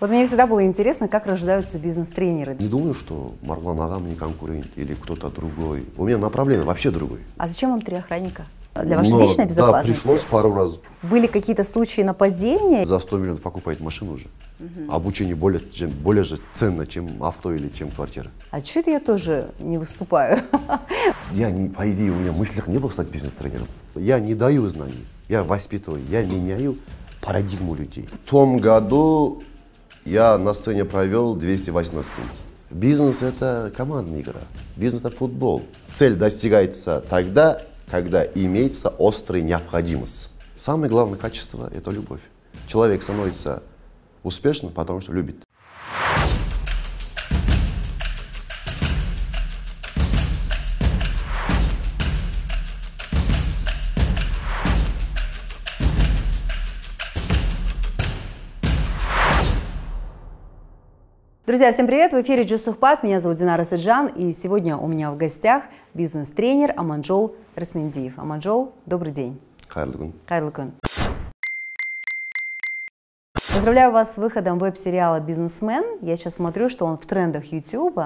Вот мне всегда было интересно, как рождаются бизнес-тренеры. Не думаю, что Марлан Ага мне конкурент или кто-то другой. У меня направление вообще другое. А зачем вам три охранника? Для ну, вашей Но, личной безопасности? Да, пришлось пару раз. Были какие-то случаи нападения? За 100 миллионов покупаете машину уже. Угу. Обучение более, чем, более же ценно, чем авто или чем квартира. А что это я тоже не выступаю? Я, не, по идее, у меня мыслях не было стать бизнес-тренером. Я не даю знаний, я воспитываю, я меняю парадигму людей. В том году я на сцене провел 218 Бизнес – это командная игра. Бизнес – это футбол. Цель достигается тогда, когда имеется острая необходимость. Самое главное качество – это любовь. Человек становится успешным, потому что любит. Друзья, всем привет! В эфире Джусухпат, меня зовут Динара Саджан, и сегодня у меня в гостях бизнес-тренер Аманджол Расмендиев. Аманджол, добрый день. Хайрлыкун. Хайрлыкун. Поздравляю вас с выходом веб-сериала «Бизнесмен». Я сейчас смотрю, что он в трендах YouTube.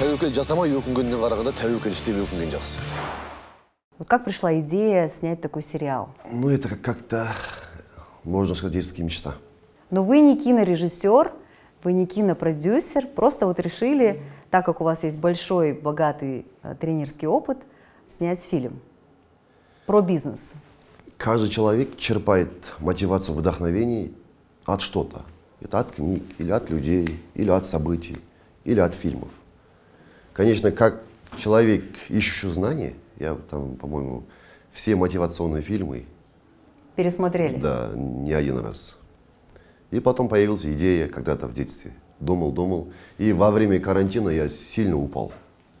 тәуекел жасамай өкінгеннен қарағанда тәуекел істеп өкінген жақсы вот как пришла идея снять такой сериал ну это как-то можно сказать, детские мечта. Но вы не кинорежиссер, вы не кинопродюсер, просто вот решили, так как у вас есть большой, богатый э, тренерский опыт, снять фильм про бизнес. Каждый человек черпает мотивацию, вдохновение от что-то. Это от книг, или от людей, или от событий, или от фильмов. Конечно, как человек, ищущий знания, я там, по-моему, все мотивационные фильмы Пересмотрели? Да, не один раз. И потом появилась идея когда-то в детстве. Думал, думал. И во время карантина я сильно упал,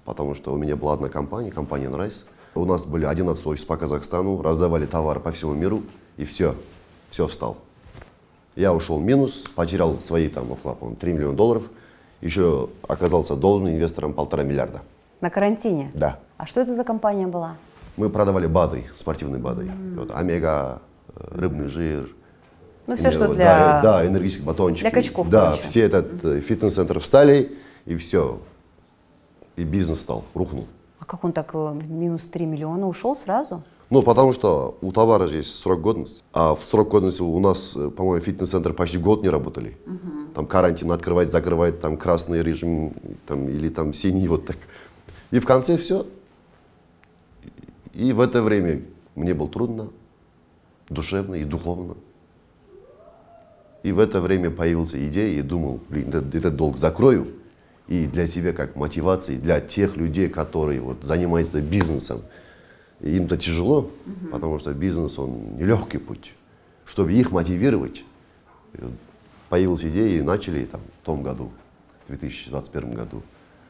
потому что у меня была одна компания, компания «Нрайс». У нас были 11 офис по Казахстану, раздавали товары по всему миру, и все, все встал. Я ушел в минус, потерял свои там около, по 3 миллиона долларов, еще оказался должен инвесторам полтора миллиарда. На карантине? Да. А что это за компания была? Мы продавали БАДы, спортивные БАДы. Mm. Вот, Омега, рыбный жир. Ну, все, что для... Да, да энергетических батончиков. Для качков. Да, короче. все этот э, фитнес-центр встали, и все. И бизнес стал, рухнул. А как он так э, в минус 3 миллиона ушел сразу? Ну, потому что у товара же есть срок годности. А в срок годности у нас, э, по-моему, фитнес-центр почти год не работали. Угу. Там карантин открывать, закрывать, там красный режим там, или там синий, вот так. И в конце все. И в это время мне было трудно, душевно и духовно. И в это время появился идея и думал, блин, этот, этот долг закрою. И для себя как мотивации, для тех людей, которые вот занимаются бизнесом. Им-то тяжело, угу. потому что бизнес, он нелегкий путь. Чтобы их мотивировать, появилась идея и начали там, в том году, в 2021 году.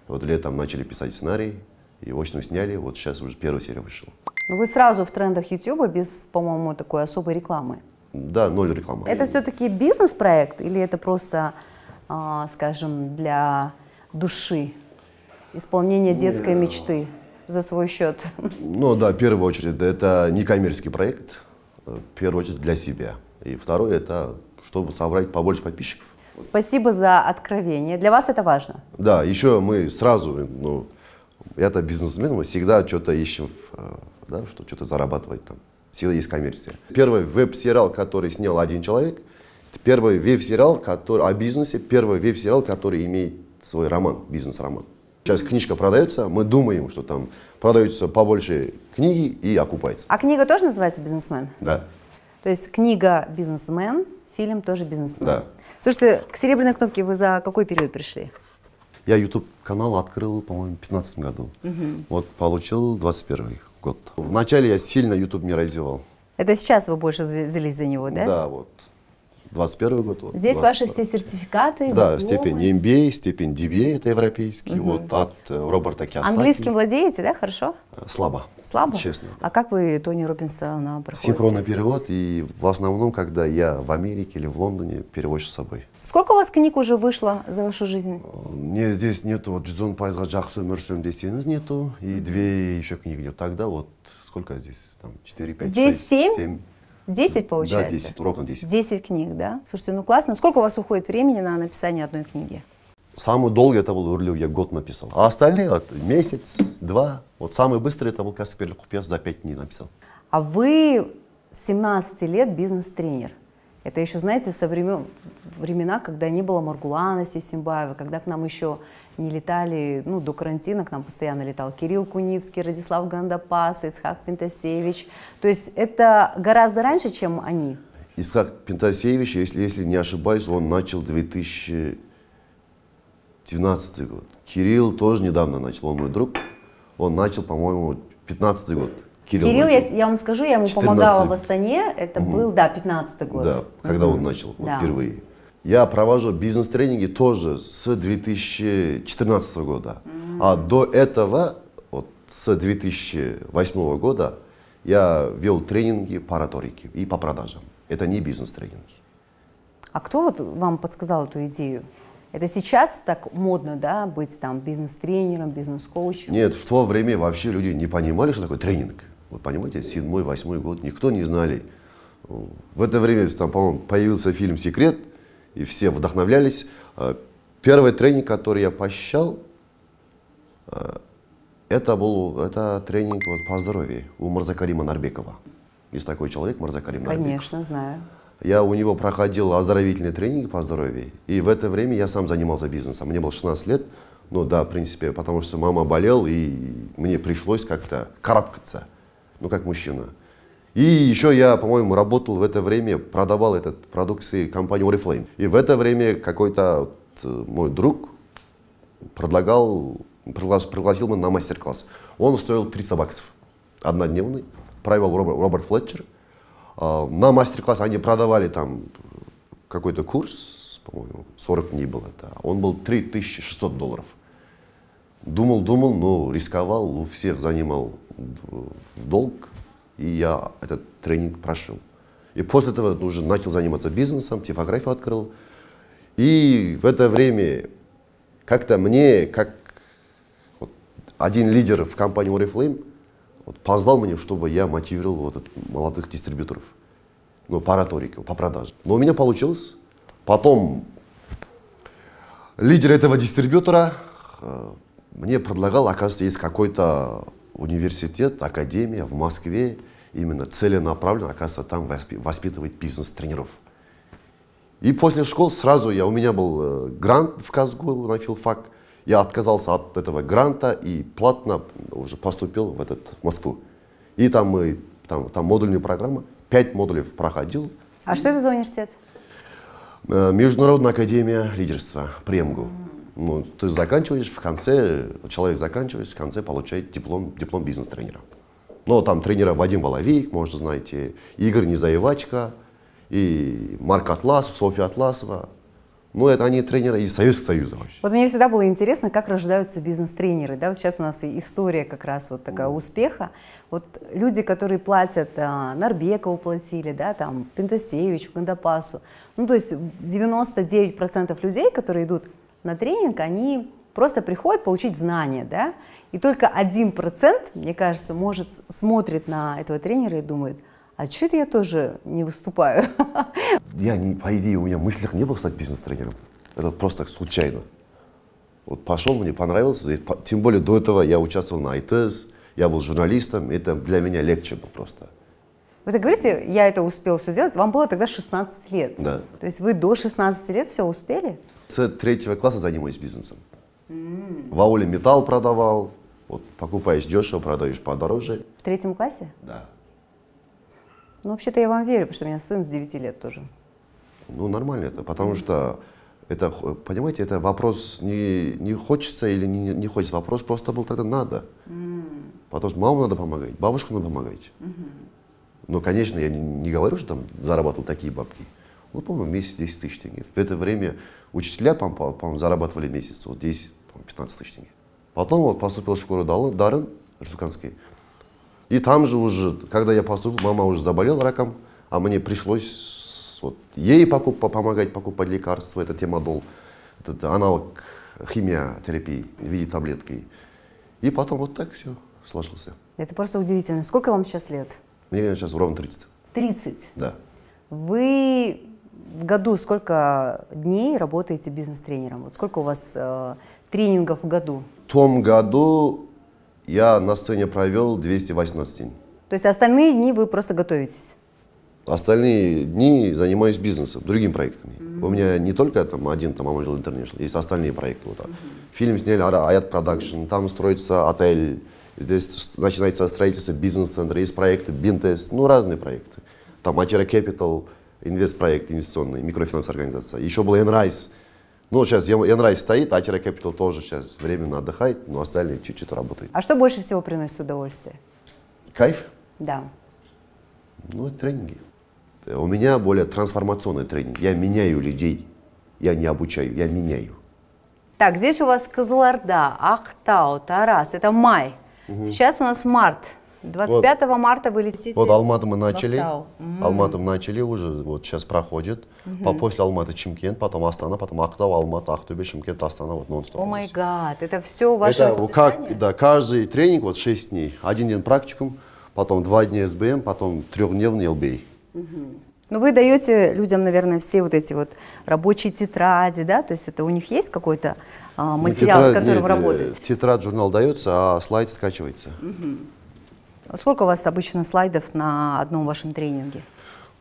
Вот летом начали писать сценарий, и очень сняли, вот сейчас уже первая серия вышла. Ну, вы сразу в трендах YouTube без, по-моему, такой особой рекламы. Да, ноль рекламы. Это все-таки бизнес-проект или это просто, а, скажем, для души, исполнение детской Не... мечты за свой счет? Ну да, в первую очередь, это не коммерческий проект, в первую очередь для себя. И второе, это чтобы собрать побольше подписчиков. Спасибо за откровение. Для вас это важно? Да, еще мы сразу, ну, я-то бизнесмен, мы всегда что-то ищем в э, да, что что-то зарабатывает там. Сила есть коммерция. Первый веб-сериал, который снял один человек, первый веб-сериал который, о бизнесе, первый веб-сериал, который имеет свой роман, бизнес-роман. Сейчас книжка продается, мы думаем, что там продаются побольше книги и окупается. А книга тоже называется «Бизнесмен»? Да. То есть книга «Бизнесмен», фильм тоже «Бизнесмен». Да. Слушайте, к «Серебряной кнопке» вы за какой период пришли? Я YouTube-канал открыл, по-моему, в 2015 году. Угу. Вот получил 21 -й год. Вначале я сильно YouTube не развивал. Это сейчас вы больше взялись за него, да? Да, вот. 21 год. Вот, Здесь 20, ваши все сертификаты, Да, степень MBA, степень DBA, это европейский, угу. вот от э, Роберта Киосаки. Английским владеете, да, хорошо? Э, слабо. Слабо? Честно. А как вы Тони Робинса проходите? Синхронный перевод, и в основном, когда я в Америке или в Лондоне, перевожу с собой. Сколько у вас книг уже вышло за вашу жизнь? Мне здесь нету, вот Джон Пайзга Джахсу Мершем Десинес нету, и две еще книги нет. Тогда вот сколько здесь? Там 4, 5, здесь 6, 7? 7. 10 получается? Да, 10, ровно 10. 10 книг, да? Слушайте, ну классно. Сколько у вас уходит времени на написание одной книги? Самый долгий это был Урлю, я год написал. А остальные вот, месяц, два. Вот самый быстрый это был Каспер Купец за пять дней написал. А вы с 17 лет бизнес-тренер. Это еще, знаете, со времен, времена, когда не было Маргулана Сисимбаева, когда к нам еще не летали, ну, до карантина к нам постоянно летал Кирилл Куницкий, Радислав Гандапас, Исхак Пентасевич. То есть это гораздо раньше, чем они. Исхак Пентасевич, если, если не ошибаюсь, он начал 2019 год. Кирилл тоже недавно начал, он мой друг. Он начал, по-моему, 2015 год. Кирилл, Кирилл я, я вам скажу, я ему 14... помогала в Астане, это угу. был, да, 15-й год. Да, когда угу. он начал, вот, да. впервые. Я провожу бизнес-тренинги тоже с 2014 года. Угу. А до этого, вот с 2008 года, я вел тренинги по ораторике и по продажам. Это не бизнес-тренинги. А кто вот вам подсказал эту идею? Это сейчас так модно, да, быть там бизнес-тренером, бизнес-коучем? Нет, в то время вообще люди не понимали, что такое тренинг. Вот понимаете, седьмой, восьмой год, никто не знали. В это время, там, по-моему, появился фильм «Секрет», и все вдохновлялись. А, первый тренинг, который я посещал, а, это был это тренинг вот, по здоровью у Марзакарима Нарбекова. Есть такой человек, Марзакарим Нарбеков. Конечно, знаю. Я у него проходил оздоровительный тренинг по здоровью, и в это время я сам занимался бизнесом. Мне было 16 лет, ну да, в принципе, потому что мама болела, и мне пришлось как-то карабкаться ну как мужчина. И еще я, по-моему, работал в это время, продавал этот продукции компании Oriflame. И в это время какой-то вот э, мой друг предлагал, пригласил меня на мастер-класс. Он стоил 300 баксов, однодневный, правил Роберт, Роберт Флетчер. А, на мастер-класс они продавали там какой-то курс, по-моему, 40 дней было это. А он был 3600 долларов. Думал, думал, но ну, рисковал, у всех занимал в долг, и я этот тренинг прошел. И после этого уже начал заниматься бизнесом, типографию открыл. И в это время как-то мне, как вот, один лидер в компании Oriflame, вот, позвал меня, чтобы я мотивировал вот, этот, молодых дистрибьюторов ну, по риторике, по продаже. Но у меня получилось. Потом лидер этого дистрибьютора э, мне предлагал, оказывается, есть какой-то университет, академия в Москве именно целенаправленно, оказывается, там воспитывать бизнес-тренеров. И после школы сразу я, у меня был э, грант в Казгу на филфак, я отказался от этого гранта и платно уже поступил в, этот, в Москву. И там мы, там, там модульная программа, пять модулей проходил. А что это за университет? Э, Международная академия лидерства, Премгу. Mm -hmm. Ну, ты заканчиваешь, в конце, человек заканчивает, в конце получает диплом, диплом бизнес-тренера. Но ну, там тренера Вадим Воловейк, можно знаете, Игорь Незаевачка, и Марк Атласов, Софья Атласова. Ну, это они тренеры из Союза Союза вообще. Вот мне всегда было интересно, как рождаются бизнес-тренеры. Да, вот сейчас у нас и история как раз вот такая mm. успеха. Вот люди, которые платят, а, Нарбекову платили, да, там, Пентасевичу, Кондопасу. Ну, то есть 99% людей, которые идут на тренинг, они просто приходят получить знания, да, и только один процент, мне кажется, может смотрит на этого тренера и думает, а что это я тоже не выступаю? Я, не, по идее, у меня мыслях не было стать бизнес-тренером. Это просто случайно. Вот пошел, мне понравился, и, тем более до этого я участвовал на ITS, я был журналистом, это для меня легче было просто. Вы так говорите, я это успел все сделать. Вам было тогда 16 лет. Да. То есть вы до 16 лет все успели? С третьего класса занимаюсь бизнесом. Mm. В ауле металл продавал. Вот покупаешь дешево, продаешь подороже. В третьем классе? Да. Ну, вообще-то я вам верю, потому что у меня сын с 9 лет тоже. Ну, нормально это, потому что это, понимаете, это вопрос не, не хочется или не, не хочется, вопрос просто был тогда надо. Потому что маму надо помогать, бабушку надо помогать. Но, конечно, я не говорю, что там заработал такие бабки. Ну, по-моему, месяц 10 тысяч тенге. В это время учителя, по-моему, зарабатывали месяц вот 10-15 тысяч тенге. Потом вот поступил в школу Дарын, Республиканский. И там же уже, когда я поступил, мама уже заболела раком, а мне пришлось вот, ей покуп, помогать покупать лекарства, это темодол, этот аналог химиотерапии в виде таблетки. И потом вот так все сложился. Это просто удивительно. Сколько вам сейчас лет? Мне сейчас ровно 30. 30? Да. Вы в году сколько дней работаете бизнес-тренером? Вот сколько у вас э, тренингов в году? В том году я на сцене провел 218 дней. То есть остальные дни вы просто готовитесь? Остальные дни занимаюсь бизнесом, другими проектами. Mm -hmm. У меня не только там один там Amazon International, есть остальные проекты. Вот, mm -hmm. Фильм сняли, Аят Продакшн, там строится отель, Здесь начинается строительство бизнес-центра, есть проекты, Бинтес, ну, разные проекты. Там Атира Capital, инвестпроект инвестиционный, микрофинансовая организация. Еще был Enrise. Ну, сейчас Enrise стоит, Атира Capital тоже сейчас временно отдыхает, но остальные чуть-чуть работают. А что больше всего приносит удовольствие? Кайф? Да. Ну, тренинги. Э, у меня более трансформационный тренинг. Я меняю людей. Я не обучаю, я меняю. Так, здесь у вас Козларда, Ахтау, Тарас. Это май. Угу. Сейчас у нас март. 25 вот, марта вы летите. Вот Алматы мы начали. Mm. Алматы мы начали уже, вот сейчас проходит. Mm после Алматы Чимкент, потом Астана, потом Актау, Алматы, Ахтубе, Чимкент, Астана, вот нон-стоп. О май гад, это все ваше это, как, Да, каждый тренинг вот 6 дней. Один день практикум, потом 2 дня СБМ, потом трехдневный ЛБИ. Mm а. Ну, вы даете людям, наверное, все вот эти вот рабочие тетради, да? То есть это у них есть какой-то а, ну, материал, ну, тетрад, с которым нет, работаете? Э, тетрад, журнал дается, а слайд скачивается. Угу. сколько у вас обычно слайдов на одном вашем тренинге?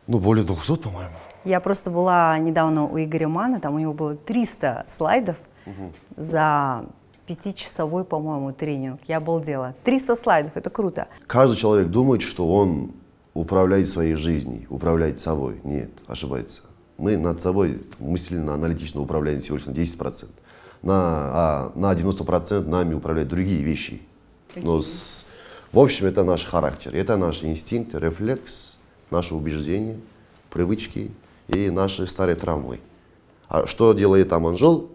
Ну, более 200, по-моему. Я просто была недавно у Игоря Мана, там у него было 300 слайдов угу. за пятичасовой, по-моему, тренинг. Я обалдела. 300 слайдов, это круто. Каждый человек думает, что он Управлять своей жизнью, управлять собой. Нет, ошибается. Мы над собой мысленно-аналитично управляем всего лишь на 10%. На, а на 90% нами управляют другие вещи. Но с, в общем, это наш характер, это наш инстинкт, рефлекс, наши убеждения, привычки и наши старые травмы. А что делает там Анжел?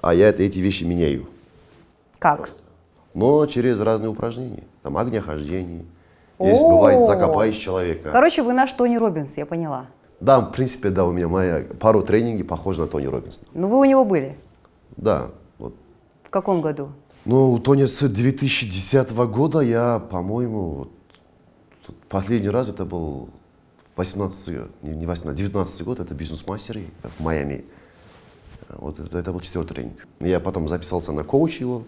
А я это, эти вещи меняю. Как? Просто. Но через разные упражнения. Там огнехождение, есть, бывает, закопаешь человека. Короче, вы наш Тони Робинс, я поняла. Да, в принципе, да, у меня моя пару тренинги похожи на Тони Робинса. Ну, вы у него были? Да. Вот. В каком году? Ну, у Тони с 2010 года я, по-моему, вот, последний раз это был 18, не 18, 19 а год, это бизнес-мастеры в Майами. Вот это, это был четвертый тренинг. Я потом записался на коуч его,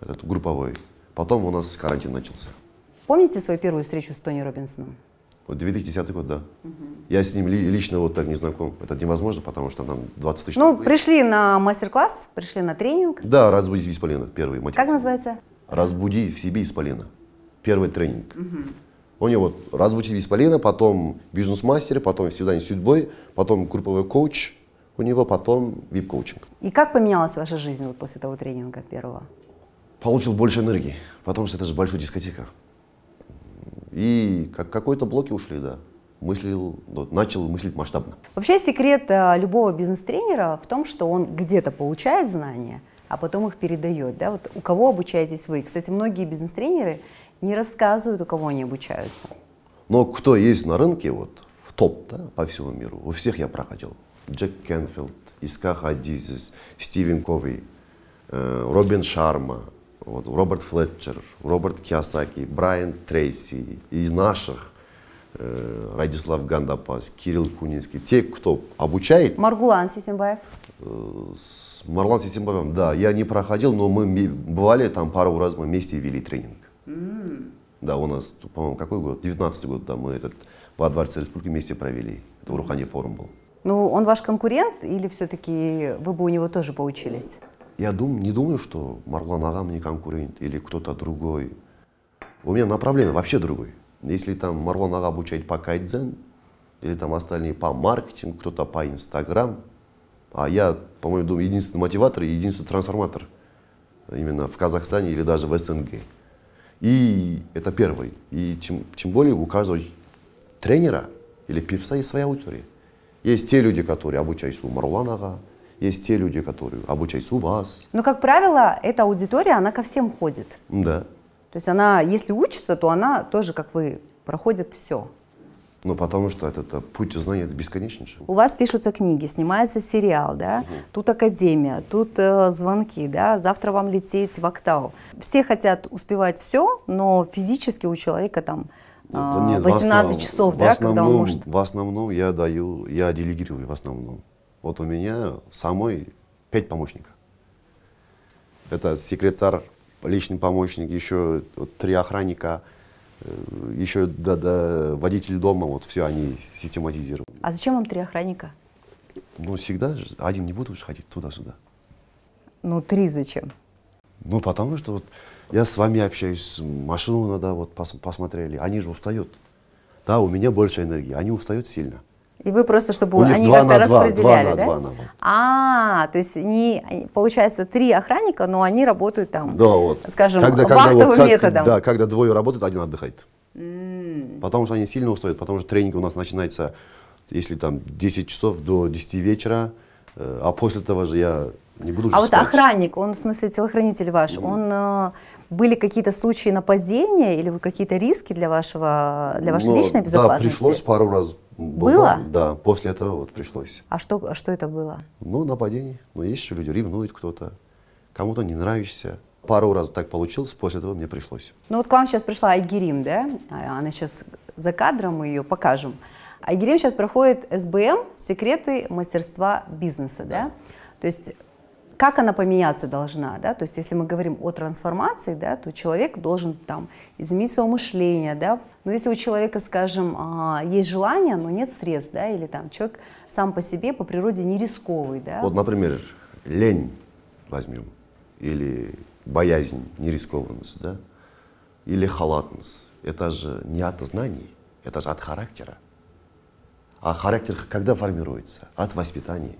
этот групповой. Потом у нас карантин начался. Помните свою первую встречу с Тони Робинсоном? Вот 2010 год, да. Угу. Я с ним ли, лично вот так не знаком. Это невозможно, потому что там 20 тысяч. Ну, пришли на мастер-класс, пришли на тренинг. Да, «Разбуди в себе исполина» первый мотив. Как называется? «Разбуди в себе исполина». Первый тренинг. Угу. У него вот «Разбуди в себе исполина», потом «Бизнес-мастер», потом «Всегда не судьбой», потом «Групповой коуч», у него потом вип-коучинг. И как поменялась ваша жизнь вот после того тренинга первого? Получил больше энергии, потому что это же большая дискотека. И как какой-то блоки ушли, да. Мыслил, начал мыслить масштабно. Вообще секрет э, любого бизнес-тренера в том, что он где-то получает знания, а потом их передает. Да? Вот у кого обучаетесь вы? Кстати, многие бизнес-тренеры не рассказывают, у кого они обучаются. Но кто есть на рынке, вот в топ да, по всему миру, у всех я проходил. Джек Кенфилд, Иска Хадизис, Стивен Кови, э, Робин Шарма, вот, Роберт Флетчер, Роберт Киосаки, Брайан Трейси из наших э, Радислав Гандапас, Кирилл Кунинский, те, кто обучает. Маргулан Сисимбаев. Э, с Марлан Сисимбаевым, да, я не проходил, но мы бывали там пару раз, мы вместе вели тренинг. Mm. Да, у нас, по-моему, какой год? 19 год, да, мы этот во Дворце Республики вместе провели. Это в Урухани форум был. Ну, он ваш конкурент или все-таки вы бы у него тоже поучились? я дум, не думаю, что Марглан Ага мне конкурент или кто-то другой. У меня направление вообще другое. Если там Марглан Ага обучает по кайдзен, или там остальные по маркетингу, кто-то по Инстаграм, а я, по моему думаю, единственный мотиватор и единственный трансформатор именно в Казахстане или даже в СНГ. И это первый. И тем, тем более у каждого тренера или певца есть своя аудитория. Есть те люди, которые обучаются у Марланага, есть те люди, которые обучаются у вас. Но, как правило, эта аудитория, она ко всем ходит. Да. То есть она, если учится, то она тоже, как вы, проходит все. Ну, потому что этот, этот путь знания это бесконечный У вас пишутся книги, снимается сериал, да? Угу. Тут академия, тут э, звонки, да? Завтра вам лететь в Октау. Все хотят успевать все, но физически у человека там э, Нет, 18 основ... часов, да, основном, когда он может... В основном я даю, я делегирую в основном. Вот у меня самой пять помощников. Это секретарь, личный помощник, еще три охранника, э, еще да, да, водитель дома, вот все они систематизированы. А зачем вам три охранника? Ну, всегда же, один не буду уж ходить туда-сюда. Ну, три зачем? Ну, потому что вот я с вами общаюсь, машину надо вот пос посмотрели, они же устают. Да, у меня больше энергии, они устают сильно. И вы просто, чтобы У они как-то распределяли, 2, да? 2 на 2. А, то есть не, получается три охранника, но они работают там, да, вот. скажем, когда, когда, вахтовым вот, методом. да, когда двое работают, один отдыхает. Mm. Потому что они сильно устают, потому что тренинг у нас начинается, если там 10 часов до 10 вечера, э, а после этого же я не буду а вот охранник, он в смысле телохранитель ваш, mm. он э, были какие-то случаи нападения или какие-то риски для вашего для вашей Но, ну, личной безопасности? Да, пришлось пару раз. Было? было? Да, после этого вот пришлось. А что, а что это было? Ну, нападение. Но ну, есть еще люди, ревнуют кто-то, кому-то не нравишься. Пару раз так получилось, после этого мне пришлось. Ну вот к вам сейчас пришла Айгерим, да? А, она сейчас за кадром, мы ее покажем. Айгерим сейчас проходит СБМ «Секреты мастерства бизнеса», да? да? То есть как она поменяться должна, да, то есть если мы говорим о трансформации, да, то человек должен там изменить свое мышление, да, но если у человека, скажем, а, есть желание, но нет средств, да, или там человек сам по себе по природе не рисковый, да. Вот, например, лень возьмем, или боязнь, нерискованность, да, или халатность, это же не от знаний, это же от характера. А характер когда формируется? От воспитания.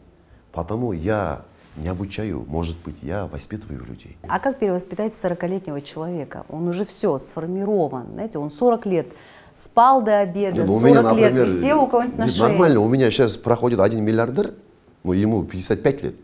Потому я не обучаю, может быть, я воспитываю людей. А как перевоспитать 40-летнего человека? Он уже все сформирован, знаете, он 40 лет спал до обеда, Нет, 40 ну, меня, например, лет висел у кого-нибудь на шее. Нормально, у меня сейчас проходит один миллиардер, ну ему 55 лет,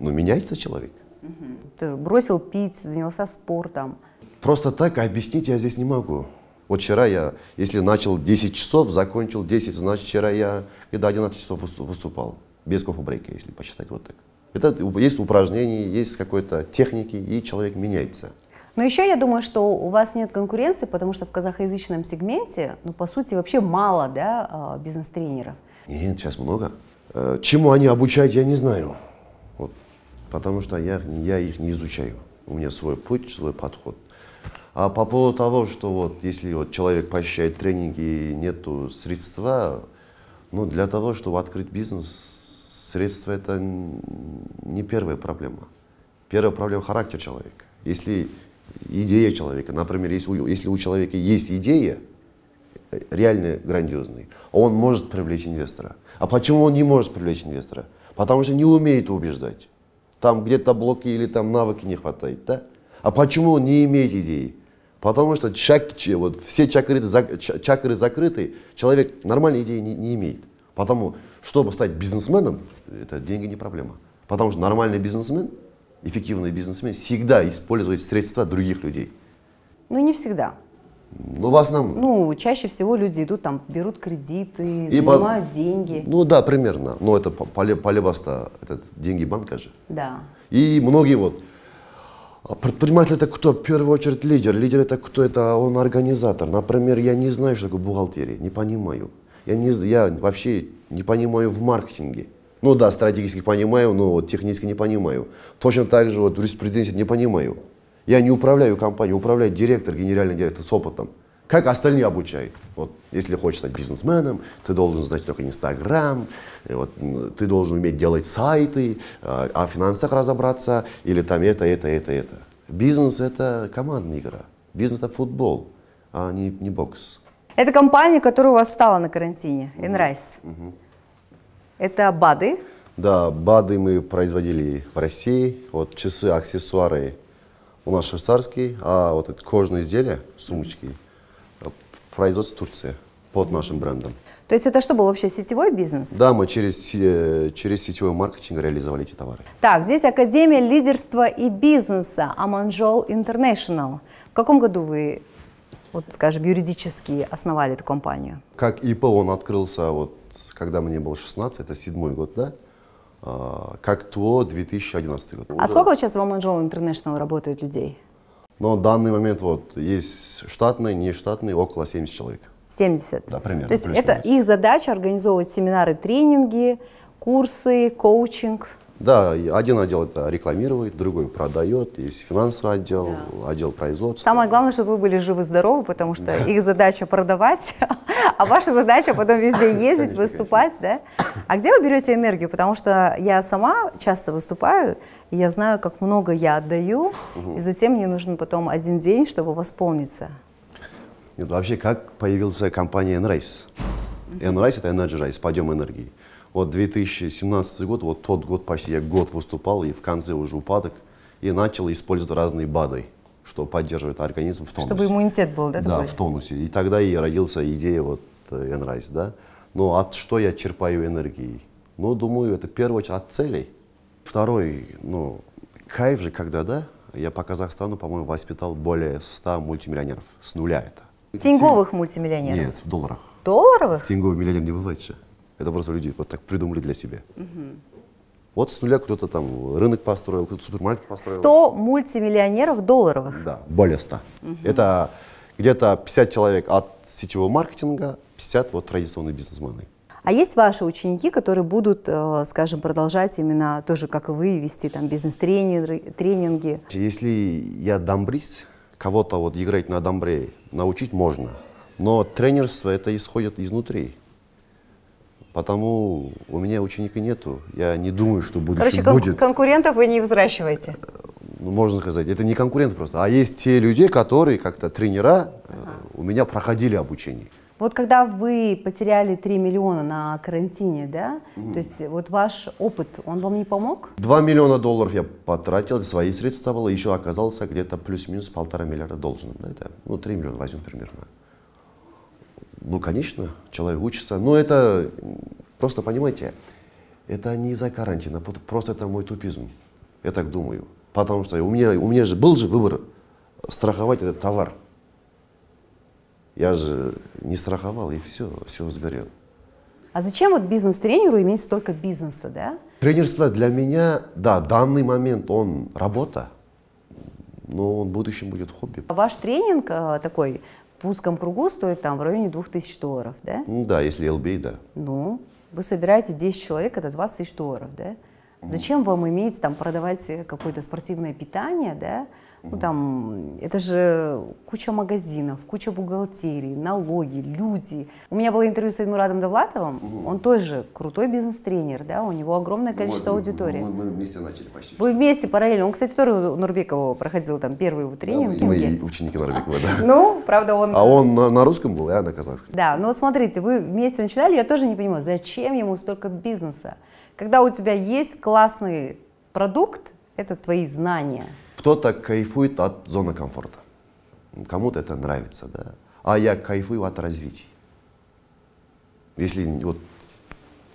но ну, меняется человек. Угу. Ты бросил пить, занялся спортом. Просто так объяснить я здесь не могу. Вот вчера я, если начал 10 часов, закончил 10, значит вчера я до 11 часов выступал. Без кофе-брейка, если посчитать вот так. Это есть упражнения, есть какой-то техники, и человек меняется. Но еще я думаю, что у вас нет конкуренции, потому что в казахоязычном сегменте, ну, по сути, вообще мало, да, а, бизнес-тренеров. Нет, сейчас много. Э, чему они обучают, я не знаю. Вот. Потому что я, я их не изучаю. У меня свой путь, свой подход. А по поводу того, что вот если вот человек посещает тренинги и нету средства, ну, для того, чтобы открыть бизнес, средства – это не первая проблема. Первая проблема – характер человека. Если идея человека, например, если у, человека есть идея, э, реально грандиозный, он может привлечь инвестора. А почему он не может привлечь инвестора? Потому что не умеет убеждать. Там где-то блоки или там навыки не хватает, да? А почему он не имеет идеи? Потому что чак, вот все чакры, чакры закрыты, человек нормальной идеи не, не имеет. Потому чтобы стать бизнесменом, это деньги не проблема. Потому что нормальный бизнесмен, эффективный бизнесмен всегда использует средства других людей. Ну, не всегда. Ну, в основном. Ну, чаще всего люди идут там, берут кредиты, и занимают по... деньги. Ну да, примерно. Но ну, это полебаста, это деньги банка же. Да. И многие вот. А, предприниматель это кто? В первую очередь лидер. Лидер это кто? Это он организатор. Например, я не знаю, что такое бухгалтерия, не понимаю я, не, я вообще не понимаю в маркетинге. Ну да, стратегически понимаю, но вот технически не понимаю. Точно так же вот юриспруденции не понимаю. Я не управляю компанией, управляет директор, генеральный директор с опытом. Как остальные обучают. Вот, если хочешь стать бизнесменом, ты должен знать только Инстаграм, э, вот, ты должен уметь делать сайты, э, о финансах разобраться, или там это, это, это, это. Бизнес – это командная игра. Бизнес – это футбол, а не, не бокс. Это компания, которая у вас стала на карантине, Enrise. Угу. Это БАДы. Да, БАДы мы производили в России. Вот часы, аксессуары у нас швейцарские, а вот это кожные изделия, сумочки, э, производство Турция под нашим брендом. То есть это что был вообще сетевой бизнес? Да, мы через, э, через сетевой маркетинг реализовали эти товары. Так, здесь Академия лидерства и бизнеса Аманжол Интернешнл. В каком году вы вот, скажем, юридически основали эту компанию? Как ИП он открылся, вот, когда мне было 16, это седьмой год, да? А, как ТО 2011 год. А сколько сейчас в Аманжол International работает людей? Но в данный момент вот есть штатные, нештатные, около 70 человек. 70? Да, примерно. То есть это их задача организовывать семинары, тренинги, курсы, коучинг? Да, один отдел это рекламирует, другой продает, есть финансовый отдел, да. отдел производства. Самое главное, чтобы вы были живы-здоровы, потому что да. их задача продавать, а ваша задача потом везде ездить, конечно, выступать, конечно. да? А где вы берете энергию? Потому что я сама часто выступаю, и я знаю, как много я отдаю, угу. и затем мне нужен потом один день, чтобы восполниться. Нет, вообще, как появилась компания Enrise? Enrise – это Energize, подъем энергии. Вот 2017 год, вот тот год почти я год выступал, и в конце уже упадок, и начал использовать разные БАДы, что поддерживает организм в тонусе. Чтобы иммунитет был, да? Да, такой? в тонусе. И тогда и родился идея вот Энрайс, да. Но от что я черпаю энергии? Ну, думаю, это первое от целей. Второй, ну, кайф же, когда, да, я по Казахстану, по-моему, воспитал более 100 мультимиллионеров. С нуля это. Тинговых мультимиллионеров? Нет, в долларах. Долларовых? В тинговых миллионеров не бывает же. Это просто люди вот так придумали для себя. Угу. Вот с нуля кто-то там рынок построил, кто-то супермаркет построил. 100 мультимиллионеров долларовых? Да, более 100. Угу. Это где-то 50 человек от сетевого маркетинга, 50 вот традиционные бизнесмены. А есть ваши ученики, которые будут, э, скажем, продолжать именно тоже, как и вы, вести там бизнес-тренинги? Если я дамбрист, кого-то вот играть на дамбре научить можно, но тренерство это исходит изнутри. Потому у меня ученика нету. Я не думаю, что будет. Короче, кон- будет. конкурентов вы не взращиваете. Ну, можно сказать, это не конкурент просто, а есть те люди, которые как-то тренера ага. Э, у меня проходили обучение. Вот когда вы потеряли 3 миллиона на карантине, да, mm. то есть вот ваш опыт, он вам не помог? 2 миллиона долларов я потратил, свои средства было, еще оказался где-то плюс-минус полтора миллиарда должен, Да, это, ну, 3 миллиона возьмем примерно. Ну, конечно, человек учится, но это, просто понимаете, это не из-за карантина, просто это мой тупизм, я так думаю. Потому что у меня, у меня же был же выбор страховать этот товар. Я же не страховал, и все, все сгорело. А зачем вот бизнес-тренеру иметь столько бизнеса, да? Тренерство для меня, да, данный момент он работа, но он в будущем будет хобби. Ваш тренинг э, такой в узком кругу стоит там в районе 2000 долларов, да? Ну да, если LB, да. Ну, вы собираете 10 человек, это 20 тысяч долларов, да? Зачем вам иметь, там, продавать э, какое-то спортивное питание, да, ну, там, это же куча магазинов, куча бухгалтерий, налоги, люди. У меня было интервью с Эдмурадом Довлатовым, угу. он тоже крутой бизнес-тренер, да, у него огромное количество вот, аудитории. Мы, мы вместе начали почти. Вы вместе, параллельно. Он, кстати, тоже у Нурбекова проходил там первый его тренинг. Да, мы ученики Нурбекова, да. Ну, правда, он... А он на, на русском был, а на казахском. Да, ну вот смотрите, вы вместе начинали, я тоже не понимаю, зачем ему столько бизнеса? Когда у тебя есть классный продукт, это твои знания – кто-то кайфует от зоны комфорта, кому-то это нравится, да. А я кайфую от развития. Если вот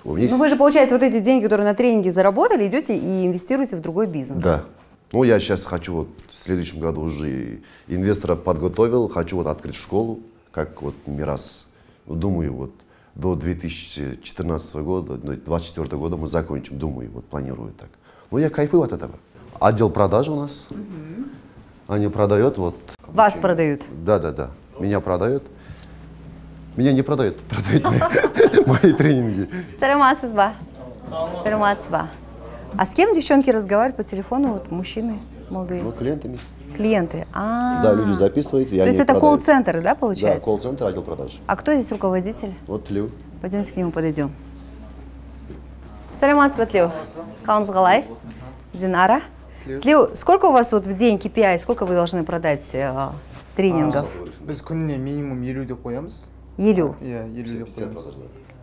у меня ну, есть... Ну вы же, получается, вот эти деньги, которые на тренинге заработали, идете и инвестируете в другой бизнес. Да. Ну, я сейчас хочу вот в следующем году уже инвестора подготовил, хочу вот открыть школу, как вот Мирас. Думаю, вот до 2014 года, до 2024 года мы закончим, думаю, вот планирую так. Но ну, я кайфую от этого. Отдел продаж у нас. Угу. Они продают вот. Вас продают? Да, да, да. Меня продают. Меня не продают, продают мои тренинги. Саламатсыз ба? А с кем девчонки разговаривают по телефону, вот мужчины молодые? Ну, клиентами. Клиенты. А -а -а. Да, люди записываются. То есть это колл-центр, да, получается? Да, колл-центр, отдел продаж. А кто здесь руководитель? Вот Лю. Пойдемте к нему подойдем. Саламатсыз ба, Лю? Қалыңыз Динара? если... Тлеу, сколько у вас вот в день KPI, сколько вы должны продать э, тренингов? А, Без күніне минимум елу деп қоямыз. Елу? Иә, елу деп қоямыз.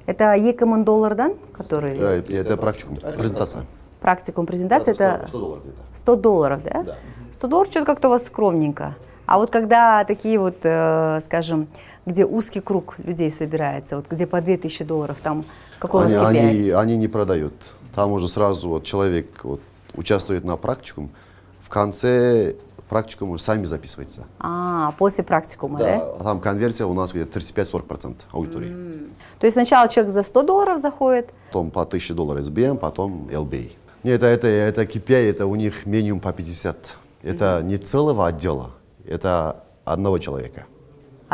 Это екі мың доллардан, который... Да, это практикум, презентация. Практикум, презентация, да, это... 100 долларов где-то. 100 долларов, да? Да. 100 долларов что-то как-то у вас скромненько. А вот когда такие вот, э, скажем, где узкий круг людей собирается, вот где по 2000 долларов, там какой они, у вас KPI? Они, они не продают. Там уже сразу вот человек вот участвует на практикум, в конце практикума сами записываются. А, после практикума, да? да? Там конверсия у нас где-то 35-40% аудитории. Mm. То есть сначала человек за 100 долларов заходит? Потом по 1000 долларов SBM, потом LBA. Нет, это, это, это KPI, это у них минимум по 50. Это mm не целого отдела, это одного человека.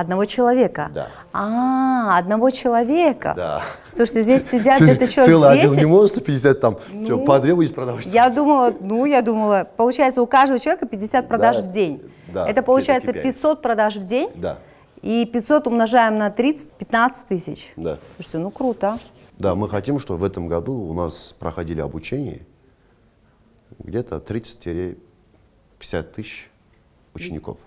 Одного человека? Да. А, одного человека? Да. Слушайте, здесь сидят где-то человек Целый 10. отдел не может 150 там, ну, что, по две будет продавать? Я думала, ну, я думала, получается, у каждого человека 50 продаж да, в день. Да, Это получается 500 продаж в день? Да. И 500 умножаем на 30, 15 тысяч. Да. Слушайте, ну круто. Да, мы хотим, что в этом году у нас проходили обучение где-то 30-50 тысяч учеников.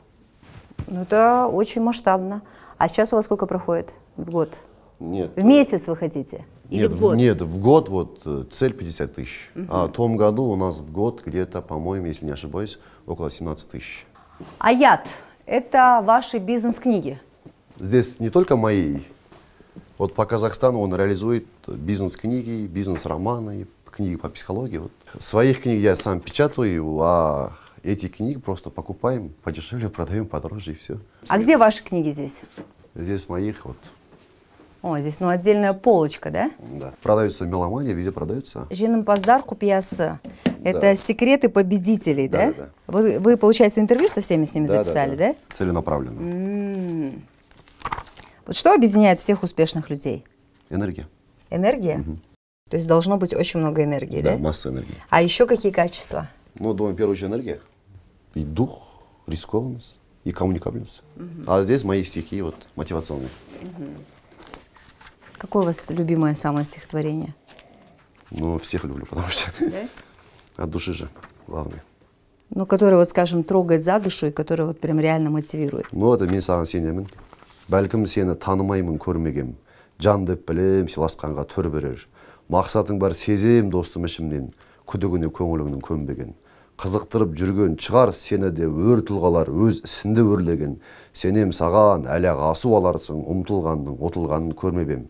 Ну, это очень масштабно. А сейчас у вас сколько проходит в год? Нет. В месяц вы хотите? Или нет, в год? нет, в год вот э, цель 50 тысяч. Угу. А в том году у нас в год где-то, по-моему, если не ошибаюсь, около 17 тысяч. Аят – это ваши бизнес-книги? Здесь не только мои. Вот по Казахстану он реализует бизнес-книги, бизнес-романы, книги по психологии. Вот. Своих книг я сам печатаю, а эти книги просто покупаем подешевле, продаем подороже и все. А где ваши книги здесь? Здесь моих вот. О, здесь ну отдельная полочка, да? Да. Продаются меломания, везде продаются. Женам поздарку пьяса. Это да. секреты победителей, да? Да, да. Вы, вы, получается, интервью со всеми с ними да, записали, да? да? да? Целенаправленно. М -м. Вот что объединяет всех успешных людей? Энергия. Энергия? Угу. То есть должно быть очень много энергии, да? Да, масса энергии. А еще какие качества? Ну, думаю, в первую очередь, энергия и дух, рискованность и коммуникабельность. Угу. А здесь мои стихи вот мотивационные. Угу. Какое у вас любимое самое стихотворение? Ну, всех люблю, потому что от души же главное. Ну, которое вот, скажем, трогает за душу и которое вот прям реально мотивирует. Ну, это мен саған сенемін. Бәлкім сені танымаймын, көрмегем. Жан деп білем, сыйласқанға төр берер. Мақсатың бар, сезем достым ішімнен. Күдігіне көңіліңнің көнбеген. қызықтырып жүрген шығар сені де өр тұлғалар өз ісінде өрлеген сенем саған әлі асу аларсың ұмтылғанның ұтылғанын көрмеп ем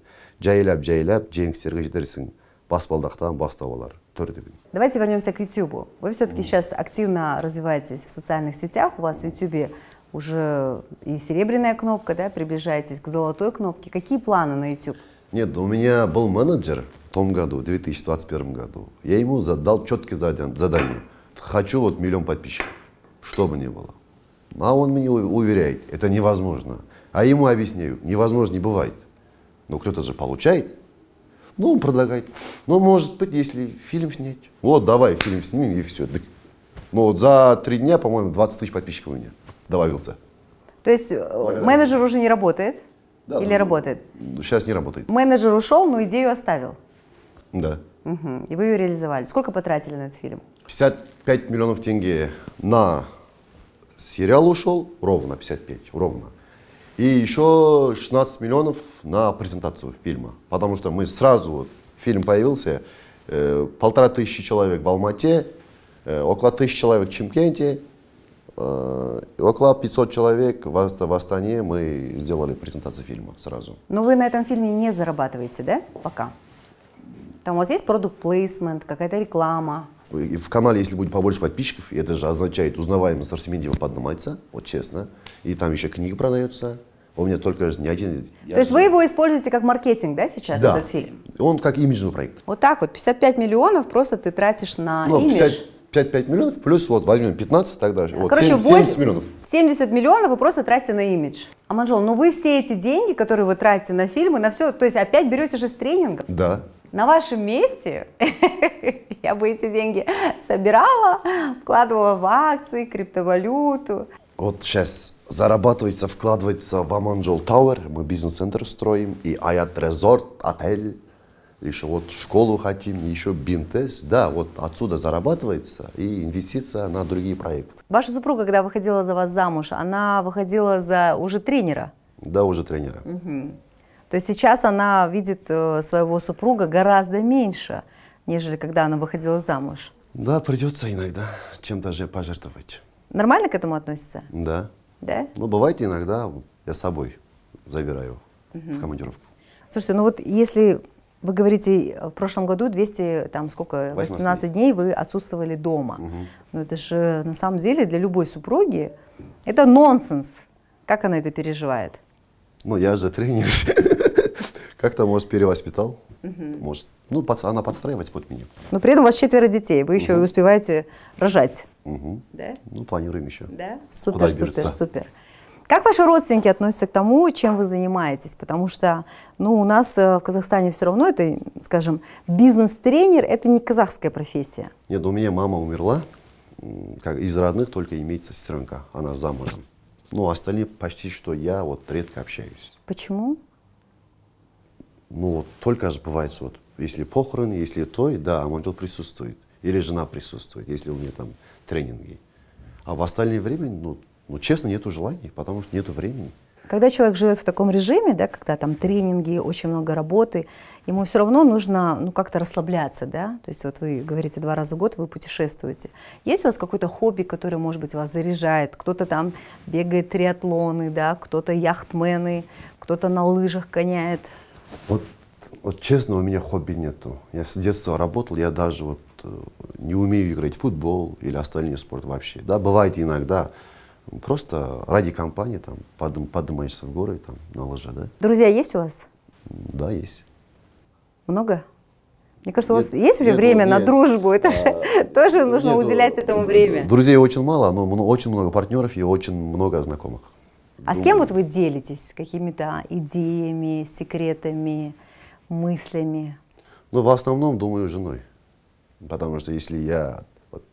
жайлап жайлап жеңістерге жетерсің баспалдақтан бастау алар түрдігін. давайте вернемся к ютубу вы все таки сейчас активно развиваетесь в социальных сетях у вас в ютубе уже и серебряная кнопка да приближаетесь к золотой кнопке какие планы на youtube нет у меня был менеджер в том году в 2021 году я ему задал четкие задание хочу вот миллион подписчиков, что бы ни было. А он мне уверяет, это невозможно. А ему объясняю, невозможно не бывает. Но кто-то же получает. Ну, он предлагает. Ну, может быть, если фильм снять. Вот, давай фильм снимем и все. Ну, вот за три дня, по-моему, 20 тысяч подписчиков у меня добавился. То есть э, Благодаря. менеджер уже не работает? Да, Или да, работает? Сейчас не работает. Менеджер ушел, но идею оставил? Да. Угу. И вы ее реализовали. Сколько потратили на этот фильм? 55 миллионов тенге на сериал ушел, ровно 55, ровно. И еще 16 миллионов на презентацию фильма. Потому что мы сразу, фильм появился, э, полтора тысячи человек в Алмате, э, около тысячи человек в Чемкенте, э, около 500 человек в Астане мы сделали презентацию фильма сразу. Но вы на этом фильме не зарабатываете, да, пока? Там у вас есть продукт-плейсмент, какая-то реклама? Типа, в канале, если будет побольше подписчиков, это же означает узнаваемость Арсемидева по одному вот честно. И там еще книга продается. У меня только не один... То есть вы его используете как маркетинг, да, сейчас, да. этот фильм? он как имиджевый проект. Вот так вот, 55 миллионов просто ты тратишь на ну, имидж? 50... миллионов, плюс вот возьмем 15 тогда. Да. Вот, Короче, 70, 70 миллионов. 70 миллионов вы просто тратите на имидж. А Манжол, ну вы все эти деньги, которые вы тратите на фильмы, на все, то есть опять берете же с тренинга? Да. На вашем месте Я бы эти деньги собирала, вкладывала в акции, криптовалюту. Вот сейчас зарабатывается, вкладывается в Аманджол Тауэр, мы бизнес-центр строим, и Аят Резорт, отель, еще вот школу хотим, еще бинтес, да, вот отсюда зарабатывается и инвестиция на другие проекты. Ваша супруга, когда выходила за вас замуж, она выходила за уже тренера? Да, уже тренера. Угу. То есть сейчас она видит э, своего супруга гораздо меньше нежели когда она выходила замуж. Да, придется иногда чем даже пожертвовать. Нормально к этому относится? Да. Да? Ну, бывает иногда я с собой забираю угу. в командировку. Слушайте, ну вот если вы говорите, э, в прошлом году 200, там сколько, 18, дней вы отсутствовали дома. Угу. Ну, Но это же на самом деле для любой супруги это нонсенс. Как она это переживает? Ну, я же тренер. Как-то, может, перевоспитал, угу. может, ну, под, она подстраивать под меня. Но при этом у вас четверо детей, вы еще угу. успеваете рожать. Угу. Да? Ну, планируем еще. Да? Супер, Куда супер, берется? супер. Как ваши родственники относятся к тому, чем вы занимаетесь? Потому что ну, у нас э, в Казахстане все равно это, скажем, бизнес-тренер – это не казахская профессия. Нет, у меня мама умерла. Как из родных только имеется сестренка, она замужем. Ну, а остальные почти что я вот редко общаюсь. Почему? Ну, вот только забывается вот если похороны, если то, да, амантел присутствует. Или жена присутствует, если у нее там тренинги. А в остальное время, ну, ну честно, нету желания, потому что нету времени. Когда человек живет в таком режиме, да, когда там тренинги, очень много работы, ему все равно нужно ну, как-то расслабляться, да? То есть вот вы говорите, два раза в год вы путешествуете. Есть у вас какое-то хобби, которое, может быть, вас заряжает? Кто-то там бегает триатлоны, да, кто-то яхтмены, кто-то на лыжах гоняет. Вот вот честно, у меня хобби нету. Я с детства работал, я даже вот э, не умею играть в футбол или остальные спорт вообще. Да, бывает иногда, просто ради компании там подум, подумаешься в горы там на лыже, да. Друзья есть у вас? Да, есть. Много? Мне кажется, у вас есть уже нет, время нет. на дружбу, это а, же тоже нужно нет, ну, уделять этому время. Друзей очень мало, но очень много партнеров и очень много знакомых. А Думаю. с кем вот вы делитесь какими-то идеями, секретами? мыслями? Ну, в основном, думаю, женой. Потому что если я... Вот...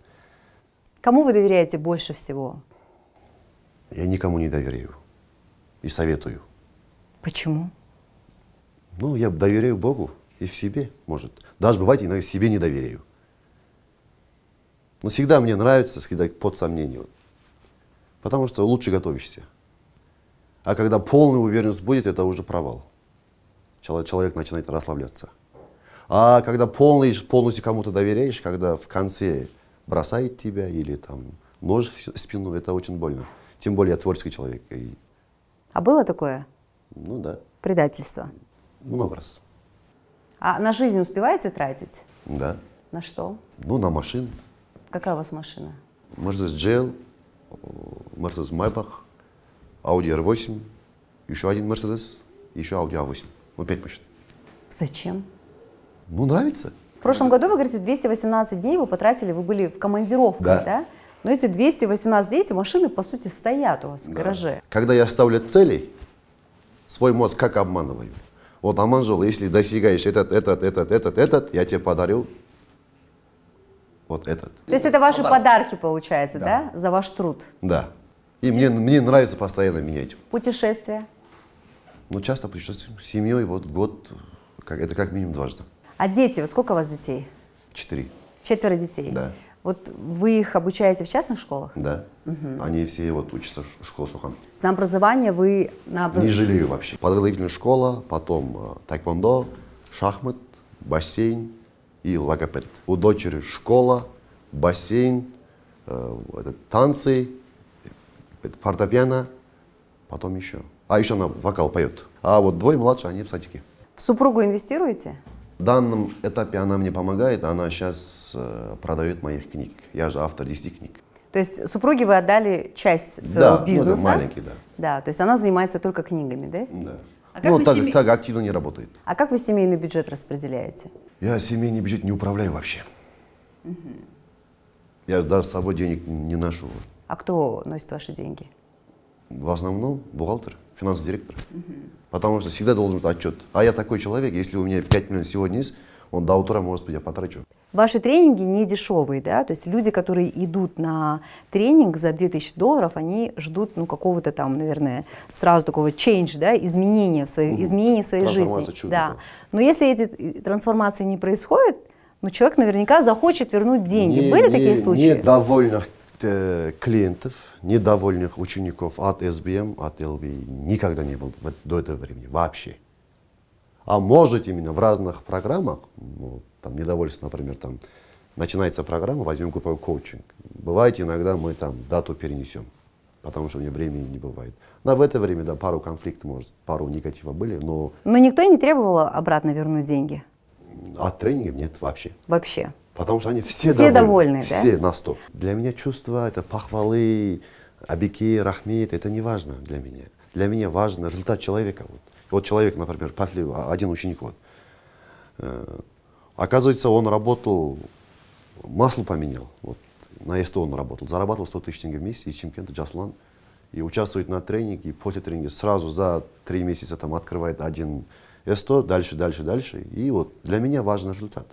Кому вы доверяете больше всего? Я никому не доверяю. И советую. Почему? Ну, я доверяю Богу и в себе, может. Даже бывает, иногда себе не доверяю. Но всегда мне нравится, всегда под сомнением. Потому что лучше готовишься. А когда полная уверенность будет, это уже провал человек начинает расслабляться. А когда полностью, полностью кому-то доверяешь, когда в конце бросает тебя или там нож в спину, это очень больно. Тем более я творческий человек. И... А было такое? Ну да. Предательство? Много раз. А на жизнь успеваете тратить? Да. На что? Ну, на машины. Какая у вас машина? мерседес GL, Мерседес-Майбах, Audi R8, еще один Mercedes, еще Audi A8. Вот пять почт. Зачем? Ну, нравится. В прошлом году, вы говорите, 218 дней вы потратили, вы были в командировке, да? да? Но эти 218 дней, эти машины, по сути, стоят у вас да. в гараже. Когда я ставлю цели, свой мозг как обманываю. Вот, Аманжол, если достигаешь этот, этот, этот, этот, этот, я тебе подарю вот этот. То есть это ваши Подарок. подарки, получается, да. да? За ваш труд? Да. И мне, мне нравится постоянно менять. Путешествия? но ну, часто путешествуем с семьей вот год, как, это как минимум дважды. А дети, вот сколько у вас детей? Четыре. Четверо детей? Да. Вот вы их обучаете в частных школах? Да. Угу. Они все вот учатся в школе Шухан. На образование вы... На образ... Не жалею вообще. Подготовительная школа, потом э, тайквондо, шахмат, бассейн и логопед. У дочери школа, бассейн, э, э это танцы, это портопиано, потом еще. А еще она вокал поет. А вот двое младше, они в садике. В супругу инвестируете? В данном этапе она мне помогает, она сейчас э, продает моих книг. Я же автор 10 книг. То есть супруге вы отдали часть своего да, ну, бизнеса? да, маленький, да. Да, то есть она занимается только книгами, да? Да. А ну, так, семи... так активно не работает. А как вы семейный бюджет распределяете? Я семейный бюджет не управляю вообще. Угу. Я даже с собой денег не ношу. А кто носит ваши деньги? В основном бухгалтер финансовый директор. Потому что всегда должен быть отчет. А я такой человек, если у меня 5 миллионов сегодня есть, он до утра, может быть, я потрачу. Ваши тренинги не дешевые, да? То есть люди, которые идут на тренинг за 2000 долларов, они ждут, ну, какого-то там, наверное, сразу такого change, да, изменения в своей, изменения в своей жизни. Чудо, да. да. Но если эти э, трансформации не происходят, ну, человек наверняка захочет вернуть деньги. Не, Были не, такие случаи? Недовольных Э, клиентов, недовольных учеников от СБМ, от ЛБ никогда не было до этого времени вообще. А может именно в разных программах, ну, там недовольство, например, там начинается программа, возьмем групповой коучинг. Бывает иногда мы там дату перенесем, потому что у меня времени не бывает. Но в это время, да, пару конфликтов, может, пару негатива были, но... Но никто не требовал обратно вернуть деньги? От тренинга нет вообще. Вообще? Потому что они все, все довольны. довольны все на сто. Для меня чувства, это похвалы, обики, рахмет, это не важно для меня. Для меня важен результат человека. Вот, вот человек, например, а, один ученик, вот, э, Оказывается, он работал, масло поменял. Вот, на СТО он работал. Зарабатывал 100 тысяч тенге в месяц из Чемкента, Джаслан. И участвует на тренинге, и после тренинга сразу за три месяца там открывает один СТО, дальше, дальше, дальше. И вот для меня важен результат.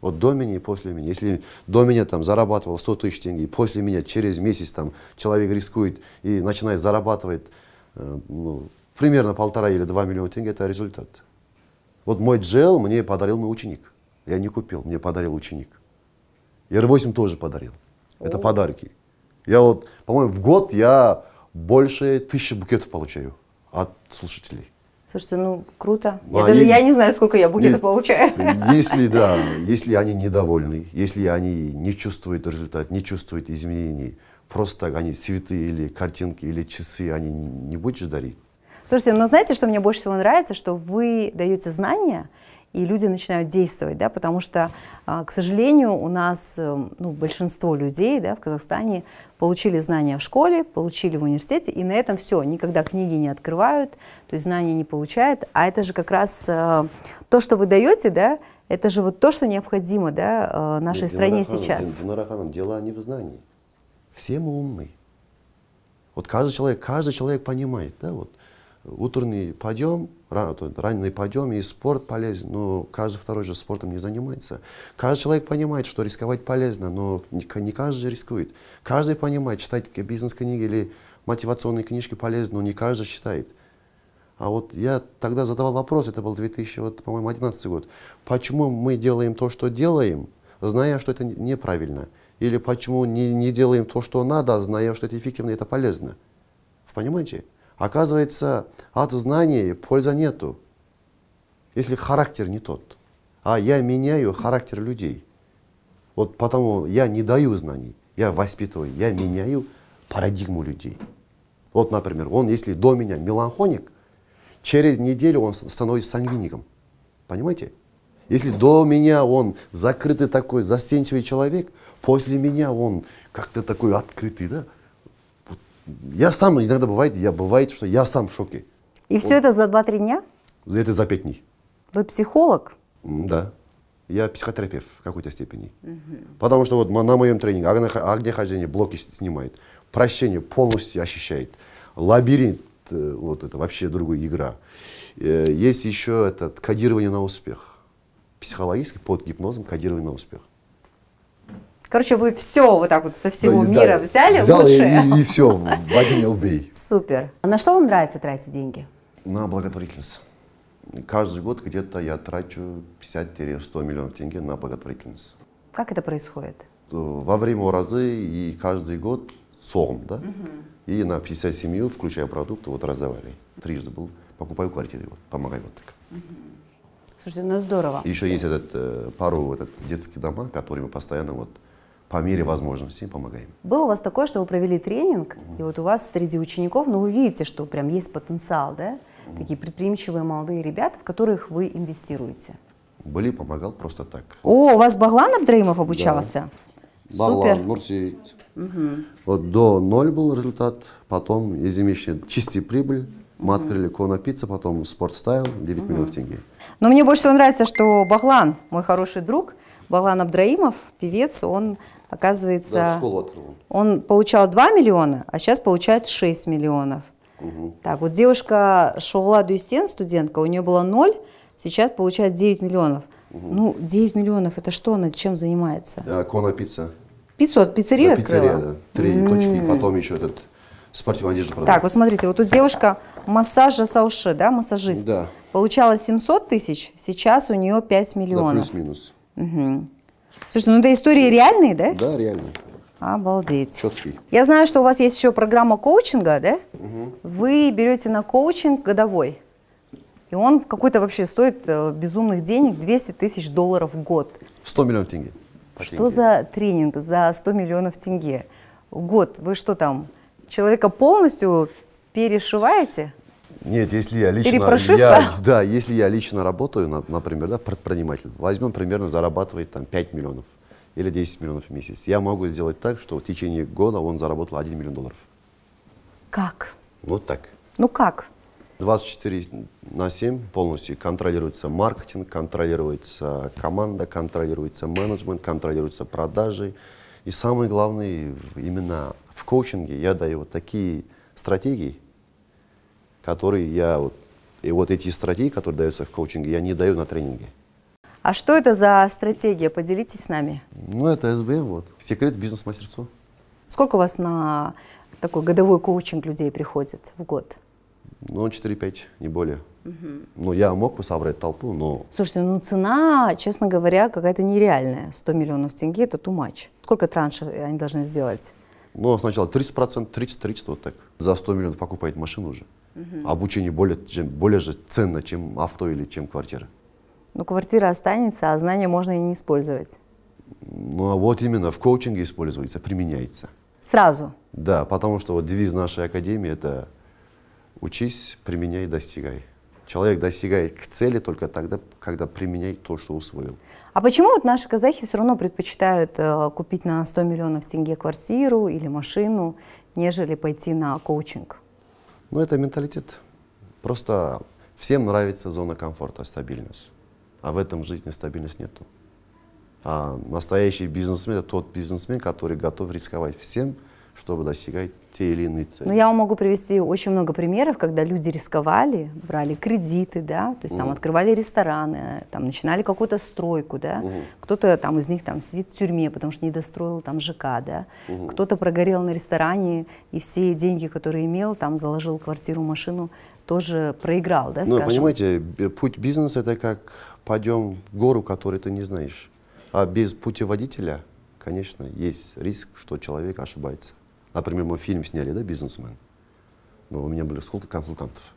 Вот до меня и после меня. Если до меня там зарабатывал 100 тысяч тенге, после меня через месяц там человек рискует и начинает зарабатывать э, ну, примерно полтора или два миллиона тенге, это результат. Вот мой джел мне подарил мой ученик. Я не купил, мне подарил ученик. R8 тоже подарил. Это подарки. Я вот, по-моему, в год я больше тысячи букетов получаю от слушателей. Слушайте, ну круто. Ну, я они, а даже я не знаю, сколько я букетов нет, получаю. Если да, если они недовольны, если они не чувствуют результат, не чувствуют изменений, просто так они цветы или картинки или часы они не будешь дарить. Слушайте, но знаете, что мне больше всего нравится, что вы даете знания, и люди начинают действовать, да, потому что, а, к сожалению, у нас э, ну, большинство людей да, в Казахстане получили знания в школе, получили в университете, и на этом все, никогда книги не открывают, то есть знания не получают, а это же как раз э, то, что вы даете, да, это же вот то, что необходимо да, э, нашей стране сейчас. Динара Ханым, дело не в знании. Все мы умны. Вот каждый человек, каждый человек понимает, да, вот утренний подъем, ранний подъем и спорт полезен, но каждый второй же спортом не занимается. Каждый человек понимает, что рисковать полезно, но не каждый рискует. Каждый понимает, читать бизнес-книги или мотивационные книжки полезно, но не каждый читает. А вот я тогда задавал вопрос, это был 2000, вот, по-моему, 2011 год, почему мы делаем то, что делаем, зная, что это неправильно? Или почему не, не делаем то, что надо, зная, что это эффективно и это полезно? Понимаете? Оказывается, от знания пользы нету, если характер не тот. А я меняю характер людей. Вот потому я не даю знаний, я воспитываю, я меняю парадигму людей. Вот, например, он, если до меня меланхоник, через неделю он становится сангвиником. Понимаете? Если до меня он закрытый такой, застенчивый человек, после меня он как-то такой открытый, да? Я сам иногда бывает, я бывает, что я сам в шоке. И Он... все это за 2-3 дня? За это за 5 дней. Вы психолог? Да. Я психотерапевт в какой-то степени. Угу. Потому что вот на моем тренинге огнехождение блоки снимает, прощение полностью ощущает, лабиринт, э, вот это вообще другая игра. Э, есть еще это кодирование на успех. Психологически под гипнозом кодирование на успех. Короче, вы все вот так вот со всего да, мира да, взяли взял лучшее. И, и, все, в один LBA. Супер. А на что вам нравится тратить деньги? На благотворительность. Каждый год где-то я трачу 50-100 миллионов тенге на благотворительность. Как это происходит? Во время уразы и каждый год сом, да? Угу. И на 50 семью, включая продукты, вот раздавали. Трижды был, покупаю квартиру, вот, помогаю вот так. Угу. Слушайте, ну здорово. Еще есть этот, э, пару этот, детские дома, которые мы постоянно вот по мере возможностей помогаем. Было у вас такое, что вы провели тренинг, mm-hmm. и вот у вас среди учеников, ну, вы видите, что прям есть потенциал, да? Mm-hmm. Такие предприимчивые молодые ребята, в которых вы инвестируете. Были, помогал просто так. О, у вас Баглан Абдраимов обучался? Да. Супер. Баглан, Нурсеевич. Угу. Вот до ноль был результат, потом ежемесячная чистая прибыль. Мы угу. открыли Кона Пицца, потом Спорт Стайл, 9 угу. миллионов тенге. Но мне больше всего нравится, что Баглан, мой хороший друг, Баглан Абдраимов, певец, он Оказывается, да, школу он получал 2 миллиона, а сейчас получает 6 миллионов. Угу. Так, вот девушка Шоула Дюсен, студентка, у нее было 0, сейчас получает 9 миллионов. Угу. Ну, 9 миллионов, это что она, чем занимается? А, Кона пицца. Пиццу, от пиццерию да, открыла? Пиццерия, да. Три М -м. точки, потом еще этот спортивную одежду продать. Так, вот смотрите, вот тут девушка массажа Сауши, да, массажист. Да. Получала 700 тысяч, сейчас у нее 5 миллионов. Да, плюс-минус. Угу. Слушай, ну это истории реальные, да? Да, реальные. Обалдеть. Четкий. Я знаю, что у вас есть еще программа коучинга, да? Угу. Вы берете на коучинг годовой. И он какой-то вообще стоит э, безумных денег, 200 тысяч долларов в год. 100 миллионов тенге. Что тенге. за тренинг за 100 миллионов тенге? В год вы что там, человека полностью перешиваете? Нет, если я лично, я, да, если я лично работаю, например, да, предприниматель, возьмем примерно зарабатывает там 5 миллионов или 10 миллионов в месяц. Я могу сделать так, что в течение года он заработал 1 миллион долларов. Как? Вот так. Ну как? 24 на 7 полностью контролируется маркетинг, контролируется команда, контролируется менеджмент, контролируется продажи. И самое главное, именно в коучинге я даю вот такие стратегии, которые я вот, и вот эти стратегии, которые даются в коучинге, я не даю на тренинге. А что это за стратегия? Поделитесь с нами. Ну, это СБМ, вот. Секрет бизнес-мастерства. Сколько у вас на такой годовой коучинг людей приходит в год? Ну, 4-5, не более. Угу. Ну, я мог бы собрать толпу, но... Слушайте, ну цена, честно говоря, какая-то нереальная. 100 миллионов тенге – это тумач. Сколько траншей они должны сделать? Ну, сначала 30%, 30-30, вот так. За 100 миллионов покупает машину уже. Угу. Обучение более, чем, более же ценно, чем авто или чем квартира. Но ну, квартира останется, а знания можно и не использовать. Ну, а вот именно в коучинге используется, применяется. Сразу? Да, потому что вот девиз нашей академии – это «учись, применяй, достигай». Человек достигает к цели только тогда, когда применяет то, что усвоил. А почему вот наши казахи все равно предпочитают э, купить на 100 миллионов тенге квартиру или машину, нежели пойти на коучинг? Ну, это менталитет. Просто всем нравится зона комфорта, стабильность. А в этом жизни стабильность нету. А настоящий бизнесмен – это тот бизнесмен, который готов рисковать всем – чтобы достигать те или иные цели. Но я вам могу привести очень много примеров, когда люди рисковали, брали кредиты, да, то есть угу. там открывали рестораны, там начинали какую-то стройку, да, угу. кто-то там из них там сидит в тюрьме, потому что не достроил там ЖК, да, угу. кто-то прогорел на ресторане и все деньги, которые имел, там заложил квартиру, машину, тоже проиграл, да, ну, скажем. Ну, понимаете, путь бизнеса это как пойдем в гору, которую ты не знаешь. А без путеводителя, конечно, есть риск, что человек ошибается. Например, мы фильм сняли, да, «Бизнесмен». Но ну, у меня были сколько консультантов.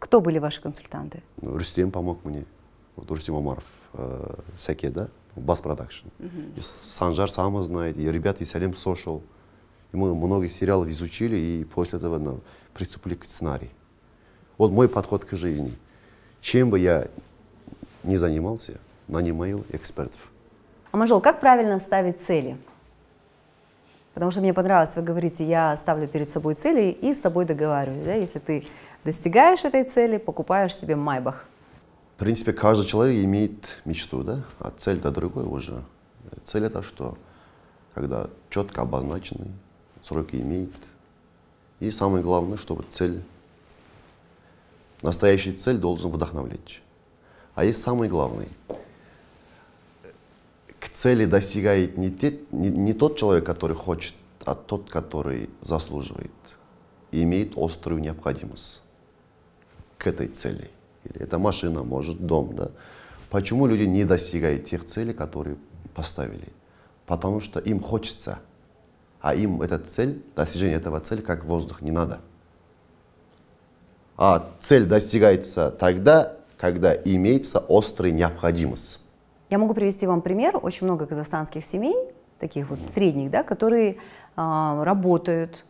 Кто были ваши консультанты? Ну, Рустем помог мне. Вот Рустем Омаров, э, Саке, да, Бас Продакшн. Санжар сама знает, и ребята из Салем Сошел. И мы много сериалов изучили, и после этого ну, приступили к сценарию. Вот мой подход к жизни. Чем бы я ни занимался, нанимаю экспертов. Амажол, как правильно ставить цели? Потому что мне понравилось, вы говорите, я ставлю перед собой цели и с собой договариваюсь. Да? Если ты достигаешь этой цели, покупаешь себе майбах. В принципе, каждый человек имеет мечту, да? А цель-то другой уже. Цель это что? Когда четко обозначены, сроки имеет. И самое главное, чтобы цель, настоящая цель должен вдохновлять. А есть самый главный – цели достигает не, те, не, не тот человек, который хочет, а тот, который заслуживает и имеет острую необходимость к этой цели. Или это машина, может, дом. Да? Почему люди не достигают тех целей, которые поставили? Потому что им хочется, а им эта цель, достижение этого цели как воздух не надо. А цель достигается тогда, когда имеется острая необходимость. Я могу привести вам пример. Очень много казахстанских семей, таких вот средних, да, которые э, работают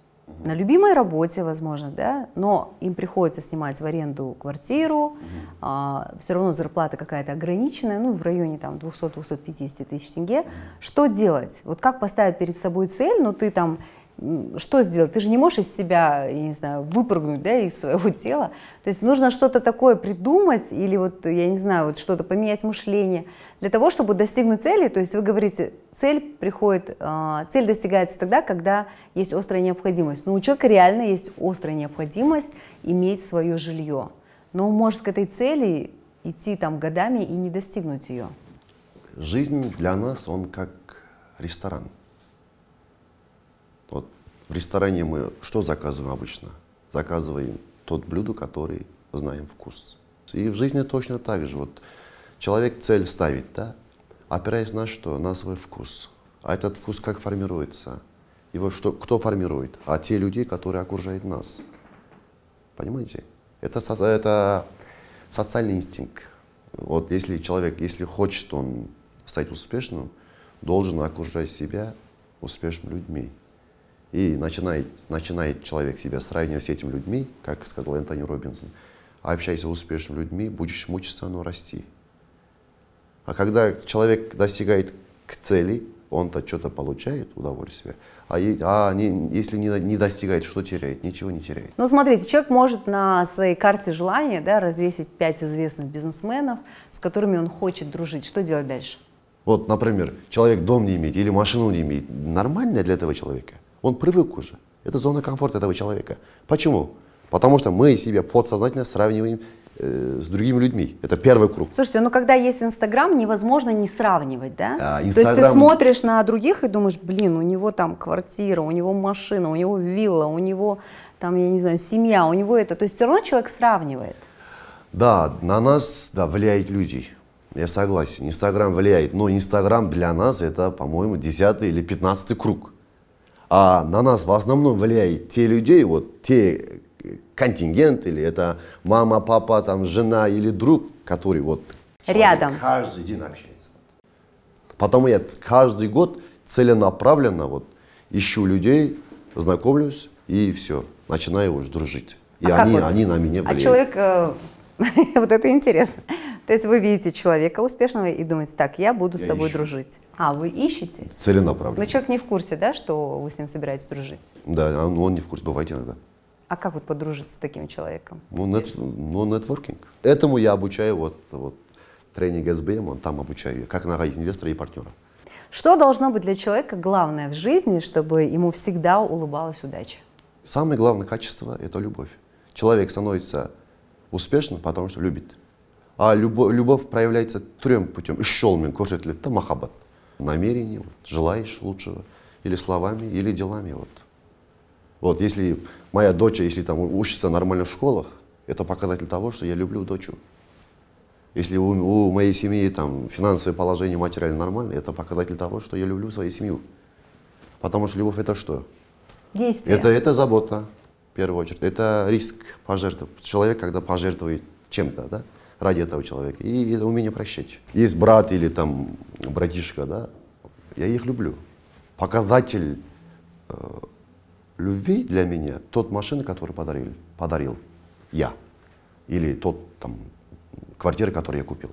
на любимой работе, возможно, да, но им приходится снимать в аренду квартиру, а, все равно зарплата какая-то ограниченная, ну, в районе там 200-250 тысяч тенге. Что делать? Вот как поставить перед собой цель, ну, ты там что сделать? Ты же не можешь из себя, я не знаю, выпрыгнуть, да, из своего тела. То есть нужно что-то такое придумать или вот, я не знаю, вот что-то поменять мышление для того, чтобы достигнуть цели. То есть вы говорите, цель приходит, а, цель достигается тогда, когда есть острая необходимость. Но у человека реально есть острая необходимость иметь свое жилье. Но он может к этой цели идти там годами и не достигнуть ее. Жизнь для нас, он как ресторан – в ресторане мы что заказываем обычно? Заказываем тот блюдо, который знаем вкус. И в жизни точно так же. Вот человек цель ставит, да? опираясь на что? На свой вкус. А этот вкус как формируется? Его что, кто формирует? А те люди, которые окружают нас. Понимаете? Это, это социальный инстинкт. Вот если человек, если хочет он стать успешным, должен окружать себя успешными людьми. И начинает, начинает человек себя сравнивать с этими людьми, как сказал Энтони Робинсон, общайся с успешными людьми, будешь мучиться, оно расти. А когда человек достигает к цели, он-то что-то получает удовольствие, а, а не, если не, не достигает, что теряет? Ничего не теряет. Ну, смотрите, человек может на своей карте желания да, развесить пять известных бизнесменов, с которыми он хочет дружить. Что делать дальше? Вот, например, человек дом не имеет или машину не имеет. Нормально для этого человека – он привык уже. Это зона комфорта этого человека. Почему? Потому что мы себя подсознательно сравниваем э, с другими людьми. Это первый круг. Слушайте, ну когда есть Инстаграм, невозможно не сравнивать, да? А, Instagram... То есть ты смотришь на других и думаешь, блин, у него там квартира, у него машина, у него вилла, у него там, я не знаю, семья, у него это. То есть все равно человек сравнивает. Да, на нас да, влияют люди. Я согласен, Инстаграм влияет. Но Инстаграм для нас это, по-моему, 10 или 15 круг. А на нас в основном влияет те людей, вот те э, контингент, или это мама, папа, там, жена или друг, который вот рядом каждый день общается. Потому я каждый год целенаправленно вот ищу людей, знакомлюсь и все, начинаю уже дружить. И а они, вот? они на меня а влияют. А человек э, вот это интересно. То есть вы видите человека успешного и думаете, так, я буду я с тобой ищу. дружить. А, вы ищете? Целенаправленно. Но человек не в курсе, да, что вы с ним собираетесь дружить? Да, он, а, ну, он не в курсе, бывает иногда. А как вот подружиться с таким человеком? Ну, нет, ну нетворкинг. Этому я обучаю вот, вот тренинг СБМ, он там обучаю, как находить инвестора и партнера. Что должно быть для человека главное в жизни, чтобы ему всегда улыбалась удача? Самое главное качество – это любовь. Человек становится успешно, потому что любит. А любовь, любовь проявляется трем путем. Ишел мен көрсетіледі да махаббат. Намерение, вот, желаешь лучшего. Или словами, или делами. Вот. вот если моя дочь, если там учится нормально в школах, это показатель того, что я люблю дочь. Если у, у моей семьи там финансовое положение материально нормально, это показатель того, что я люблю свою семью. Потому что любовь это что? Действие. Это, это забота, первую очередь. Это риск пожертв. Человек, когда пожертвует чем-то, да, ради этого человека. И это умение прощать. Есть брат или там братишка, да, я их люблю. Показатель э, любви для меня тот машина, которую подарили, подарил я. Или тот там квартира, которую я купил.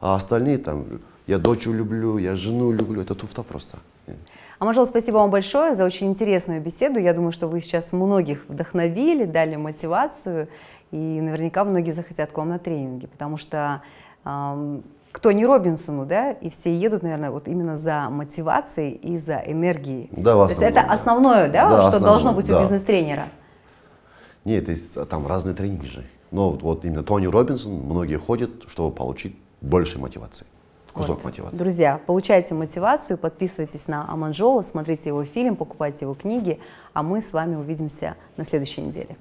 А остальные там, я дочь люблю, я жену люблю, это туфта просто. Амажол, спасибо вам большое за очень интересную беседу. Я думаю, что вы сейчас многих вдохновили, дали мотивацию, и наверняка многие захотят к вам на тренинги, потому что эм, кто не Робинсону, да, и все едут, наверное, вот именно за мотивацией и за энергией. Да, То есть это основное, да, да что основное, должно быть да. у бизнес-тренера. Нет, есть, а, там разные тренинги же. Но вот именно Тони Робинсон многие ходят, чтобы получить больше мотивации кусок вот. мотивации. Друзья, получайте мотивацию, подписывайтесь на Аманжола, смотрите его фильм, покупайте его книги, а мы с вами увидимся на следующей неделе.